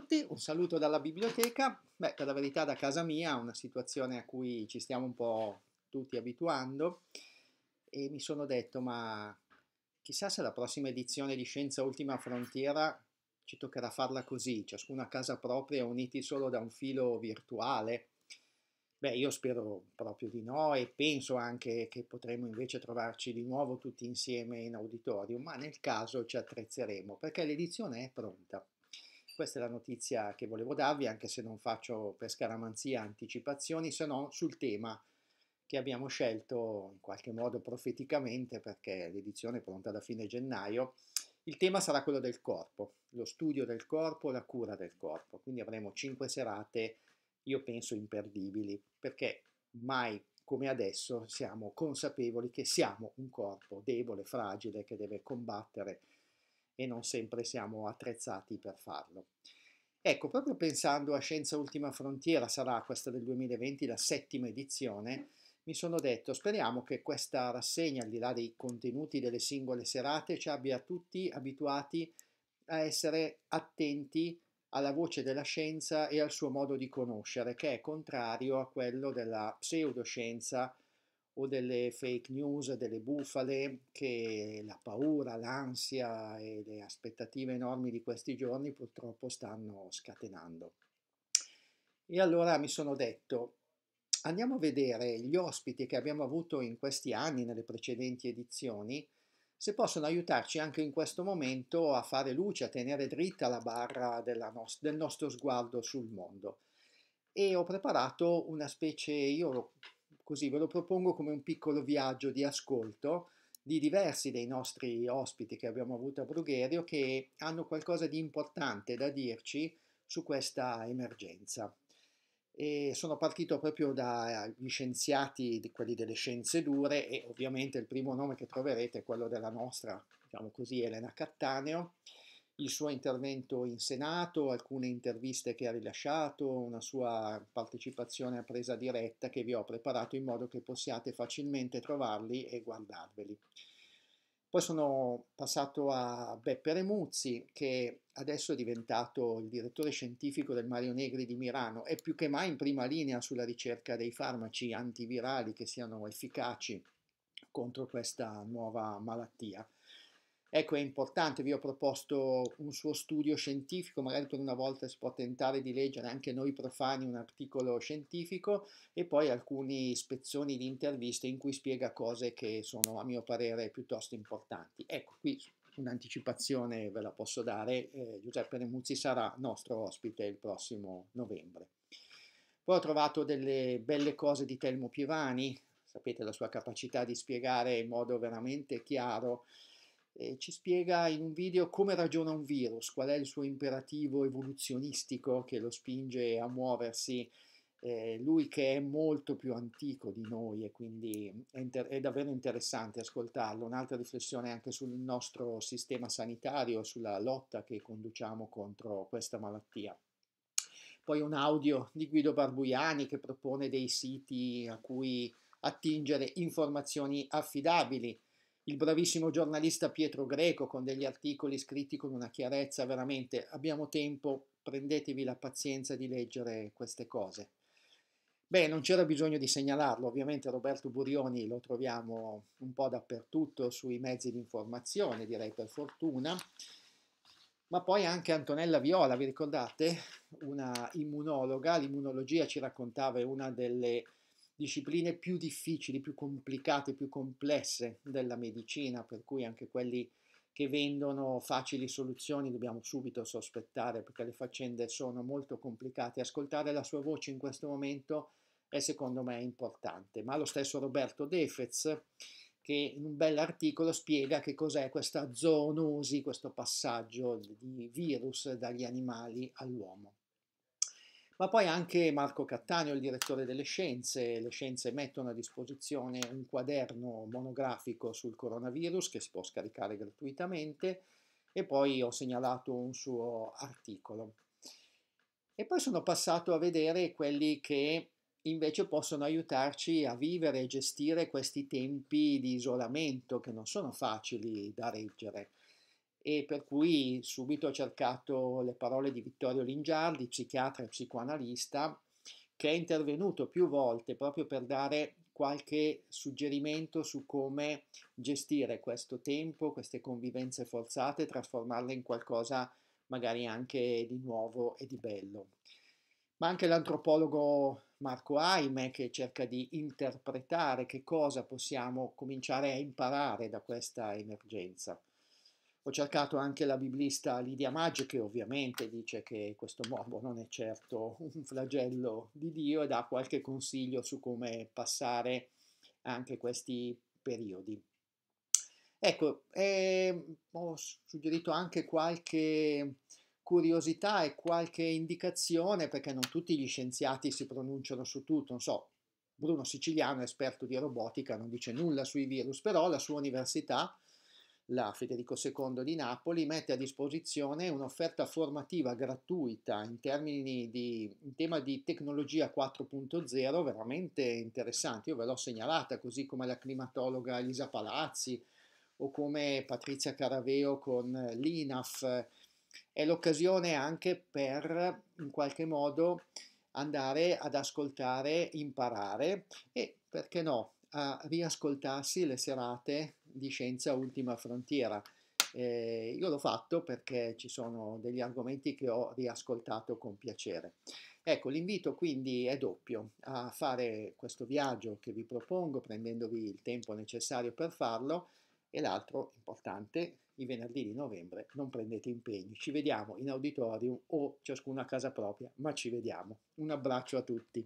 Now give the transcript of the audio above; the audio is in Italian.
tutti, un saluto dalla biblioteca. Beh, per la verità da casa mia, una situazione a cui ci stiamo un po' tutti abituando e mi sono detto, ma chissà se la prossima edizione di Scienza Ultima Frontiera ci toccherà farla così, ciascuno a casa propria, uniti solo da un filo virtuale. Beh, io spero proprio di no e penso anche che potremo invece trovarci di nuovo tutti insieme in auditorium, ma nel caso ci attrezzeremo perché l'edizione è pronta. Questa è la notizia che volevo darvi, anche se non faccio per scaramanzia anticipazioni, se no sul tema che abbiamo scelto in qualche modo profeticamente, perché l'edizione è pronta da fine gennaio. Il tema sarà quello del corpo, lo studio del corpo, la cura del corpo. Quindi avremo cinque serate, io penso, imperdibili, perché mai come adesso siamo consapevoli che siamo un corpo debole, fragile, che deve combattere e non sempre siamo attrezzati per farlo. Ecco, proprio pensando a Scienza Ultima Frontiera, sarà questa del 2020 la settima edizione, mi sono detto speriamo che questa rassegna, al di là dei contenuti delle singole serate, ci abbia tutti abituati a essere attenti alla voce della scienza e al suo modo di conoscere, che è contrario a quello della pseudoscienza o delle fake news, delle bufale che la paura, l'ansia e le aspettative enormi di questi giorni purtroppo stanno scatenando. E allora mi sono detto, andiamo a vedere gli ospiti che abbiamo avuto in questi anni, nelle precedenti edizioni, se possono aiutarci anche in questo momento a fare luce, a tenere dritta la barra nos- del nostro sguardo sul mondo. E ho preparato una specie, io così ve lo propongo come un piccolo viaggio di ascolto di diversi dei nostri ospiti che abbiamo avuto a Brugherio che hanno qualcosa di importante da dirci su questa emergenza. E sono partito proprio dagli eh, scienziati, quelli delle scienze dure e ovviamente il primo nome che troverete è quello della nostra, diciamo così, Elena Cattaneo, il suo intervento in Senato, alcune interviste che ha rilasciato, una sua partecipazione a presa diretta che vi ho preparato in modo che possiate facilmente trovarli e guardarveli. Poi sono passato a Beppe Remuzzi, che adesso è diventato il direttore scientifico del Mario Negri di Milano e più che mai in prima linea sulla ricerca dei farmaci antivirali che siano efficaci contro questa nuova malattia. Ecco, è importante, vi ho proposto un suo studio scientifico, magari per una volta si può tentare di leggere anche noi profani un articolo scientifico e poi alcuni spezzoni di interviste in cui spiega cose che sono a mio parere piuttosto importanti. Ecco, qui un'anticipazione ve la posso dare, eh, Giuseppe Remuzzi sarà nostro ospite il prossimo novembre. Poi ho trovato delle belle cose di Telmo Piovani, sapete la sua capacità di spiegare in modo veramente chiaro eh, ci spiega in un video come ragiona un virus, qual è il suo imperativo evoluzionistico che lo spinge a muoversi. Eh, lui che è molto più antico di noi e quindi è, inter- è davvero interessante ascoltarlo. Un'altra riflessione anche sul nostro sistema sanitario, sulla lotta che conduciamo contro questa malattia poi un audio di Guido Barbuiani che propone dei siti a cui attingere informazioni affidabili il bravissimo giornalista Pietro Greco con degli articoli scritti con una chiarezza veramente abbiamo tempo, prendetevi la pazienza di leggere queste cose. Beh, non c'era bisogno di segnalarlo, ovviamente Roberto Burioni lo troviamo un po' dappertutto sui mezzi di informazione, direi per fortuna, ma poi anche Antonella Viola, vi ricordate? Una immunologa, l'immunologia ci raccontava una delle discipline più difficili, più complicate, più complesse della medicina, per cui anche quelli che vendono facili soluzioni dobbiamo subito sospettare perché le faccende sono molto complicate. Ascoltare la sua voce in questo momento è secondo me importante, ma lo stesso Roberto Defez che in un bell'articolo spiega che cos'è questa zoonosi, questo passaggio di virus dagli animali all'uomo ma poi anche Marco Cattaneo, il direttore delle scienze. Le scienze mettono a disposizione un quaderno monografico sul coronavirus che si può scaricare gratuitamente e poi ho segnalato un suo articolo. E poi sono passato a vedere quelli che invece possono aiutarci a vivere e gestire questi tempi di isolamento che non sono facili da reggere e per cui subito ho cercato le parole di Vittorio Lingiardi, psichiatra e psicoanalista, che è intervenuto più volte proprio per dare qualche suggerimento su come gestire questo tempo, queste convivenze forzate, trasformarle in qualcosa magari anche di nuovo e di bello. Ma anche l'antropologo Marco Aime che cerca di interpretare che cosa possiamo cominciare a imparare da questa emergenza. Ho cercato anche la biblista Lidia Maggio che ovviamente dice che questo morbo non è certo un flagello di Dio e dà qualche consiglio su come passare anche questi periodi. Ecco, eh, ho suggerito anche qualche curiosità e qualche indicazione perché non tutti gli scienziati si pronunciano su tutto, non so, Bruno Siciliano, esperto di robotica, non dice nulla sui virus, però la sua università la Federico II di Napoli mette a disposizione un'offerta formativa gratuita in termini di in tema di tecnologia 4.0 veramente interessante. Io ve l'ho segnalata così come la climatologa Elisa Palazzi o come Patrizia Caraveo con l'INAF. È l'occasione anche per in qualche modo andare ad ascoltare, imparare e perché no, a riascoltarsi le serate di Scienza Ultima Frontiera. Eh, io l'ho fatto perché ci sono degli argomenti che ho riascoltato con piacere. Ecco, l'invito quindi è doppio a fare questo viaggio che vi propongo prendendovi il tempo necessario per farlo e l'altro importante, i venerdì di novembre non prendete impegni, ci vediamo in auditorium o ciascuno a casa propria, ma ci vediamo. Un abbraccio a tutti.